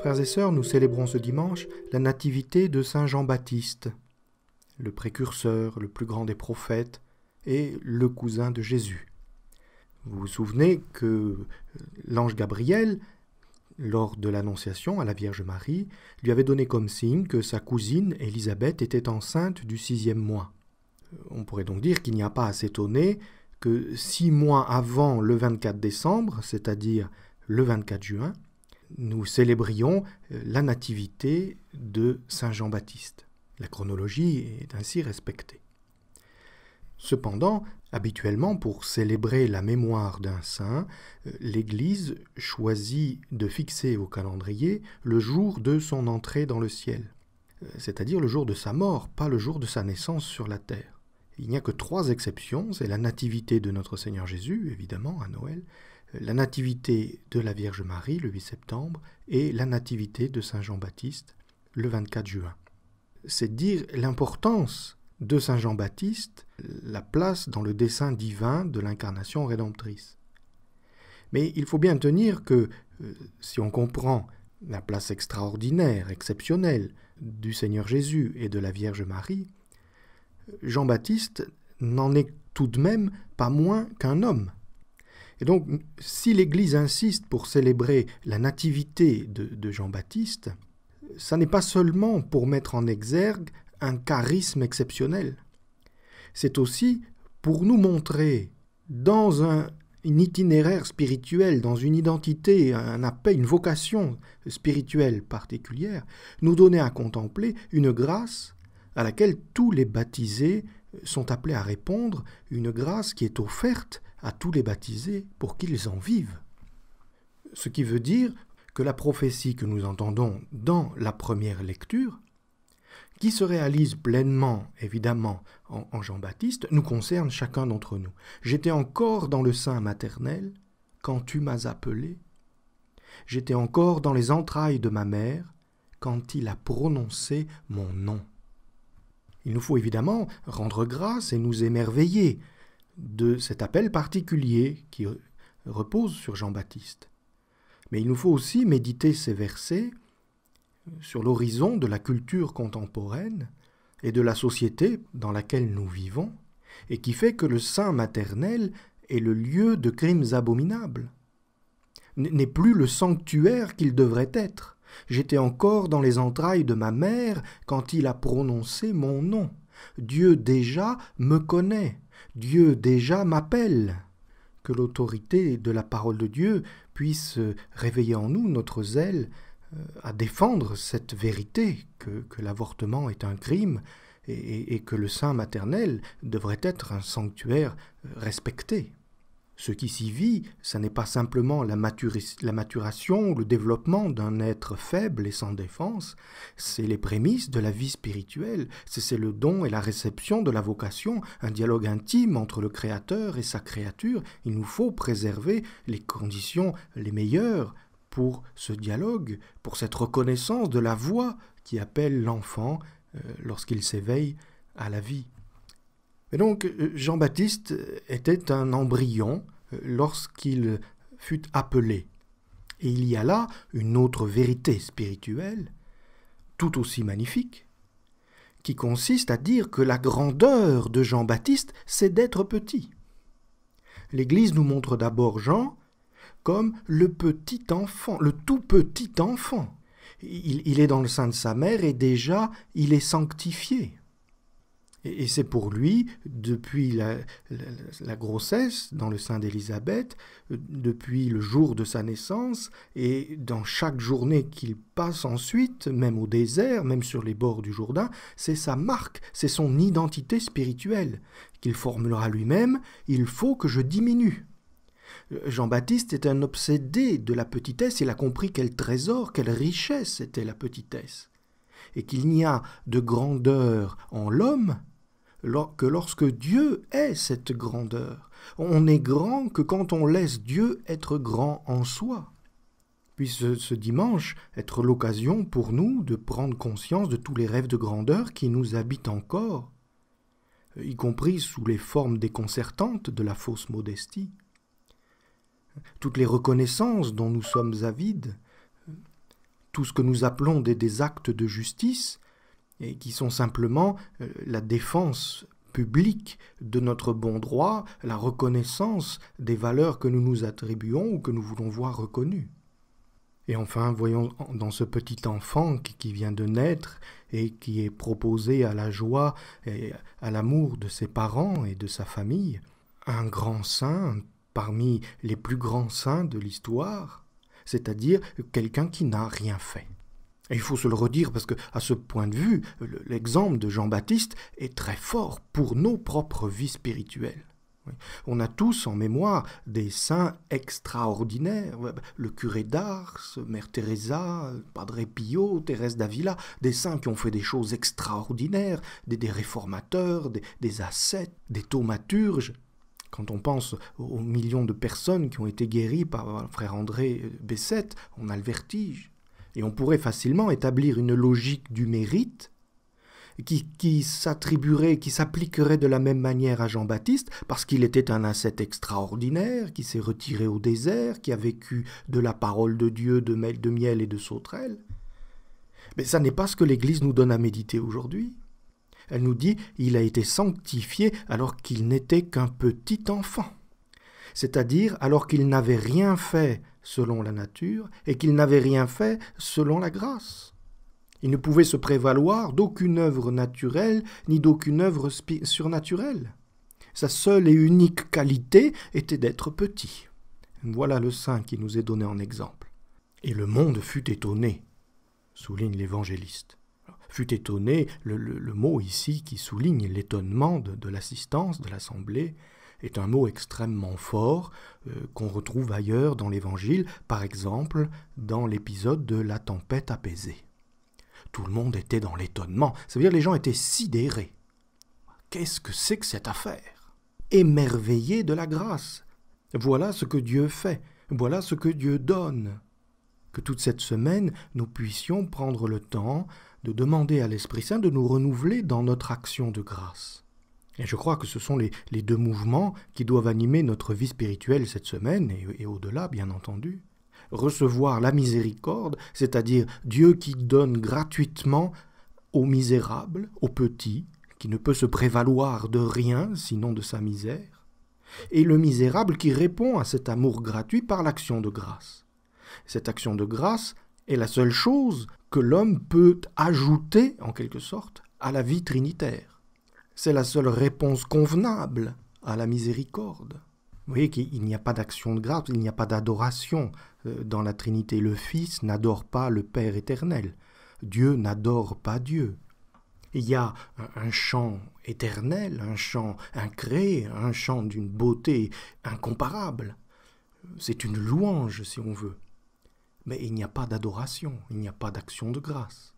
Frères et sœurs, nous célébrons ce dimanche la nativité de Saint Jean-Baptiste, le précurseur, le plus grand des prophètes et le cousin de Jésus. Vous vous souvenez que euh, l'ange Gabriel, lors de l'Annonciation à la Vierge Marie, lui avait donné comme signe que sa cousine Élisabeth était enceinte du sixième mois. Euh, on pourrait donc dire qu'il n'y a pas à s'étonner que six mois avant le 24 décembre, c'est-à-dire le 24 juin, nous célébrions euh, la nativité de Saint Jean-Baptiste. La chronologie est ainsi respectée. Cependant, habituellement, pour célébrer la mémoire d'un saint, euh, l'Église choisit de fixer au calendrier le jour de son entrée dans le ciel, euh, c'est-à-dire le jour de sa mort, pas le jour de sa naissance sur la terre. Il n'y a que trois exceptions, c'est la nativité de notre Seigneur Jésus, évidemment, à Noël, la nativité de la Vierge Marie le 8 septembre et la nativité de Saint Jean-Baptiste le 24 juin. C'est dire l'importance de Saint Jean-Baptiste, la place dans le dessein divin de l'incarnation rédemptrice. Mais il faut bien tenir que euh, si on comprend la place extraordinaire, exceptionnelle du Seigneur Jésus et de la Vierge Marie, Jean-Baptiste n'en est tout de même pas moins qu'un homme. Et donc, si l'Église insiste pour célébrer la nativité de, Jean-Baptiste, ça n'est pas seulement pour mettre en exergue un charisme exceptionnel, c'est aussi pour nous montrer dans un, itinéraire spirituel, dans une identité, un appel, une vocation spirituelle particulière, nous donner à contempler une grâce à laquelle tous les baptisés sont appelés à répondre, une grâce qui est offerte à tous les baptisés pour qu'ils en vivent. Ce qui veut dire que la prophétie que nous entendons dans la première lecture, qui se réalise pleinement, évidemment, en, Jean-Baptiste, nous concerne chacun d'entre nous. J'étais encore dans le sein maternel quand tu m'as appelé. J'étais encore dans les entrailles de ma mère quand il a prononcé mon nom. Il nous faut évidemment rendre grâce et nous émerveiller de cet appel particulier qui repose sur Jean-Baptiste. Mais il nous faut aussi méditer ces versets euh, sur l'horizon de la culture contemporaine et de la société dans laquelle nous vivons, et qui fait que le saint maternel est le lieu de crimes abominables, n'est plus le sanctuaire qu'il devrait être. J'étais encore dans les entrailles de ma mère quand il a prononcé mon nom. Dieu déjà me connaît, Dieu déjà m'appelle. Que l'autorité de la parole de Dieu puisse réveiller en nous notre zèle euh, à défendre cette vérité que, l'avortement est un crime et, et que le sein maternel devrait être un sanctuaire euh, respecté. Ce qui s'y vit, ce n'est pas simplement la, maturation ou le développement d'un être faible et sans défense, c'est les prémices de la vie spirituelle, c'est le don et la réception de la vocation, un dialogue intime entre le Créateur et sa créature. Il nous faut préserver les conditions les meilleures pour ce dialogue, pour cette reconnaissance de la voix qui appelle l'enfant euh, lorsqu'il s'éveille à la vie. Et donc euh, Jean-Baptiste était un embryon euh, lorsqu'il fut appelé. Et il y a là une autre vérité spirituelle, tout aussi magnifique, qui consiste à dire que la grandeur de Jean-Baptiste, c'est d'être petit. L'Église nous montre d'abord Jean comme le petit enfant, le tout petit enfant. Il, il, est dans le sein de sa mère et déjà il est sanctifié. Et, c'est pour lui, depuis la, grossesse dans le sein d'Élisabeth, euh, depuis le jour de sa naissance, et dans chaque journée qu'il passe ensuite, même au désert, même sur les bords du Jourdain, c'est sa marque, c'est son identité spirituelle, qu'il formulera lui-même, il faut que je diminue. Euh, Jean-Baptiste est un obsédé de la petitesse, il a compris quel trésor, quelle richesse était la petitesse, et qu'il n'y a de grandeur en l'homme que lorsque Dieu est cette grandeur. On n'est grand que quand on laisse Dieu être grand en soi. Puisse ce dimanche être l'occasion pour nous de prendre conscience de tous les rêves de grandeur qui nous habitent encore, y compris sous les formes déconcertantes de la fausse modestie. Toutes les reconnaissances dont nous sommes avides, tout ce que nous appelons des, des actes de justice, et qui sont simplement euh, la défense publique de notre bon droit, la reconnaissance des valeurs que nous nous attribuons ou que nous voulons voir reconnues. Et enfin, voyons dans ce petit enfant qui vient de naître et qui est proposé à la joie et à l'amour de ses parents et de sa famille, un grand saint parmi les plus grands saints de l'histoire, c'est-à-dire quelqu'un qui n'a rien fait. Et il faut se le redire parce que, à ce point de vue, l'exemple de Jean-Baptiste est très fort pour nos propres vies spirituelles. On a tous en mémoire des saints extraordinaires, bah, le curé d'Ars, Mère Teresa, Padre Pio, Thérèse d'Avila, des saints qui ont fait des choses extraordinaires, des, réformateurs, des, ascètes, des thaumaturges. Quand on pense aux millions de personnes qui ont été guéries par frère André Bessette, on a le vertige. Et on pourrait facilement établir une logique du mérite qui, s'attribuerait, qui s'appliquerait de la même manière à Jean-Baptiste, parce qu'il était un ascète extraordinaire, qui s'est retiré au désert, qui a vécu de la parole de Dieu, de miel, de miel et de sauterelles. Mais ça n'est pas ce que l'Église nous donne à méditer aujourd'hui. Elle nous dit il a été sanctifié alors qu'il n'était qu'un petit enfant, c'est-à-dire alors qu'il n'avait rien fait selon la nature et qu'il n'avait rien fait selon la grâce. Il ne pouvait se prévaloir d'aucune œuvre naturelle ni d'aucune œuvre surnaturelle. Sa seule et unique qualité était d'être petit. Voilà le saint qui nous est donné en exemple. Et le monde fut étonné, souligne l'évangéliste. Fut étonné, le, mot ici qui souligne l'étonnement de l'assistance, de l'assemblée, est un mot extrêmement fort euh, qu'on retrouve ailleurs dans l'Évangile, par exemple dans l'épisode de la tempête apaisée. Tout le monde était dans l'étonnement, cest à dire les gens étaient sidérés. Qu'est-ce que c'est que cette affaire Émerveillé de la grâce. Voilà ce que Dieu fait, voilà ce que Dieu donne. Que toute cette semaine, nous puissions prendre le temps de demander à l'Esprit Saint de nous renouveler dans notre action de grâce je crois que ce sont les, deux mouvements qui doivent animer notre vie spirituelle cette semaine et, au-delà, bien entendu. Recevoir la miséricorde, c'est-à-dire Dieu qui donne gratuitement au misérable, au petit, qui ne peut se prévaloir de rien sinon de sa misère, et le misérable qui répond à cet amour gratuit par l'action de grâce. Cette action de grâce est la seule chose que l'homme peut ajouter, en quelque sorte, à la vie trinitaire. C'est la seule réponse convenable à la miséricorde. Vous voyez qu'il n'y a pas d'action de grâce, il n'y a pas d'adoration euh, dans la Trinité. Le Fils n'adore pas le Père éternel. Dieu n'adore pas Dieu. Il y a un chant éternel, un chant incréé, un chant d'une beauté incomparable. C'est une louange, si on veut. Mais il n'y a pas d'adoration, il n'y a pas d'action de grâce.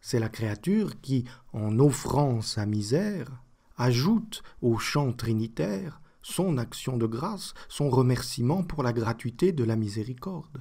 C'est la créature qui, en offrant sa misère, ajoute au chant trinitaire son action de grâce, son remerciement pour la gratuité de la miséricorde.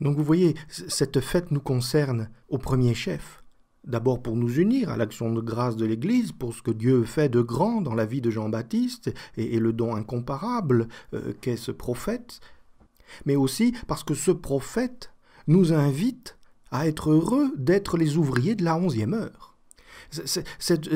Donc vous voyez, cette fête nous concerne au premier chef, D'abord pour nous unir à l'action de grâce de l'Église, pour ce que Dieu fait de grand dans la vie de Jean-Baptiste et, le don incomparable euh, qu'est ce prophète, mais aussi parce que ce prophète nous invite à être heureux d'être les ouvriers de la onzième heure.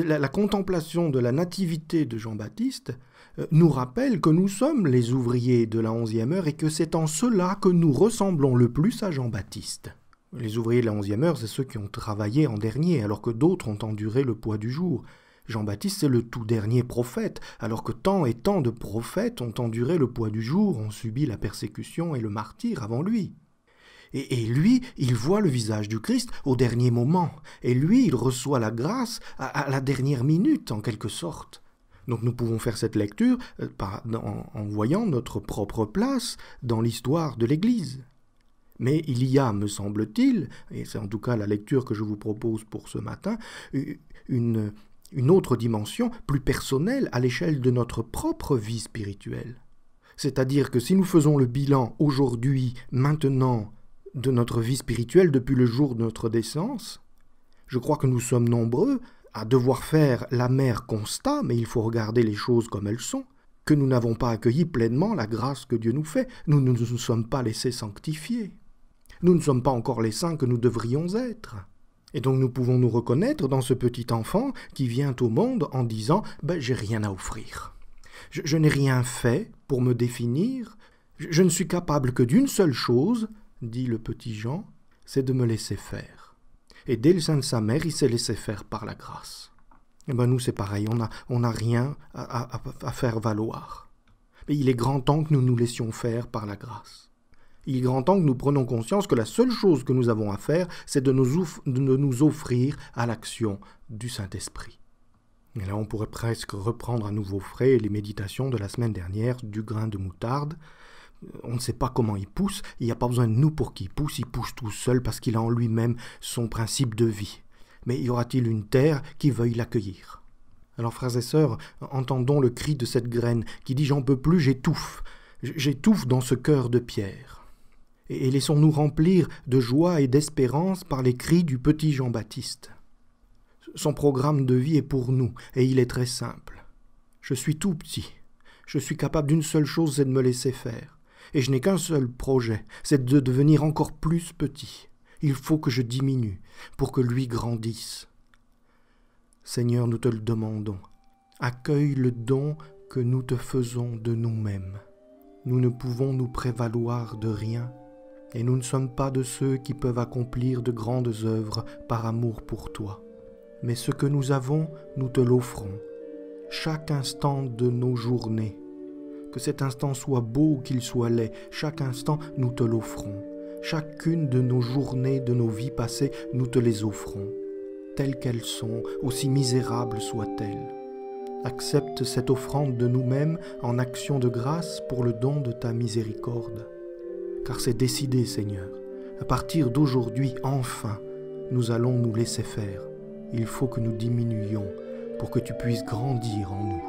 la, la, contemplation de la nativité de Jean-Baptiste euh, nous rappelle que nous sommes les ouvriers de la onzième heure et que c'est en cela que nous ressemblons le plus à Jean-Baptiste. Les ouvriers de la onzième heure, c'est ceux qui ont travaillé en dernier, alors que d'autres ont enduré le poids du jour. Jean-Baptiste, c'est le tout dernier prophète, alors que tant et tant de prophètes ont enduré le poids du jour, ont subi la persécution et le martyre avant lui. Et, lui, il voit le visage du Christ au dernier moment. Et lui, il reçoit la grâce à, la dernière minute, en quelque sorte. Donc nous pouvons faire cette lecture euh, en, voyant notre propre place dans l'histoire de l'Église. Mais il y a, me semble-t-il, et c'est en tout cas la lecture que je vous propose pour ce matin, une autre dimension plus personnelle à l'échelle de notre propre vie spirituelle. C'est-à-dire que si nous faisons le bilan aujourd'hui, maintenant, de notre vie spirituelle depuis le jour de notre naissance. Je crois que nous sommes nombreux à devoir faire l'amer constat, mais il faut regarder les choses comme elles sont, que nous n'avons pas accueilli pleinement la grâce que Dieu nous fait, nous ne nous, sommes pas laissés sanctifier, nous ne sommes pas encore les saints que nous devrions être. Et donc nous pouvons nous reconnaître dans ce petit enfant qui vient au monde en disant ben, J'ai rien à offrir. Je, n'ai rien fait pour me définir. je ne suis capable que d'une seule chose, dit le petit Jean, c'est de me laisser faire. Et dès le sein de sa mère, il s'est laissé faire par la grâce. Et eh bien nous, c'est pareil, on n'a rien à, faire valoir. Mais il est grand temps que nous nous laissions faire par la grâce. Il est grand temps que nous prenons conscience que la seule chose que nous avons à faire, c'est de, de nous offrir à l'action du Saint-Esprit. Et là, on pourrait presque reprendre à nouveau frais les méditations de la semaine dernière du grain de moutarde, on ne sait pas comment il pousse, il n'y a pas besoin de nous pour qu'il pousse, il pousse tout seul parce qu'il a en lui-même son principe de vie. Mais y aura-t-il une terre qui veuille l'accueillir Alors frères et sœurs, entendons le cri de cette graine qui dit j'en peux plus, j'étouffe, j'étouffe dans ce cœur de pierre. Et, laissons-nous remplir de joie et d'espérance par les cris du petit Jean-Baptiste. Son programme de vie est pour nous, et il est très simple. Je suis tout petit, je suis capable d'une seule chose, c'est de me laisser faire. Et je n'ai qu'un seul projet, c'est de devenir encore plus petit. Il faut que je diminue pour que lui grandisse. Seigneur, nous te le demandons. Accueille le don que nous te faisons de nous-mêmes. Nous ne pouvons nous prévaloir de rien, et nous ne sommes pas de ceux qui peuvent accomplir de grandes œuvres par amour pour toi. Mais ce que nous avons, nous te l'offrons, chaque instant de nos journées, que cet instant soit beau qu'il soit laid, chaque instant nous te l'offrons. Chacune de nos journées, de nos vies passées, nous te les offrons, telles qu'elles sont, aussi misérables soient-elles. Accepte cette offrande de nous-mêmes en action de grâce pour le don de ta miséricorde. Car c'est décidé, Seigneur. À partir d'aujourd'hui, enfin, nous allons nous laisser faire. Il faut que nous diminuions pour que tu puisses grandir en nous.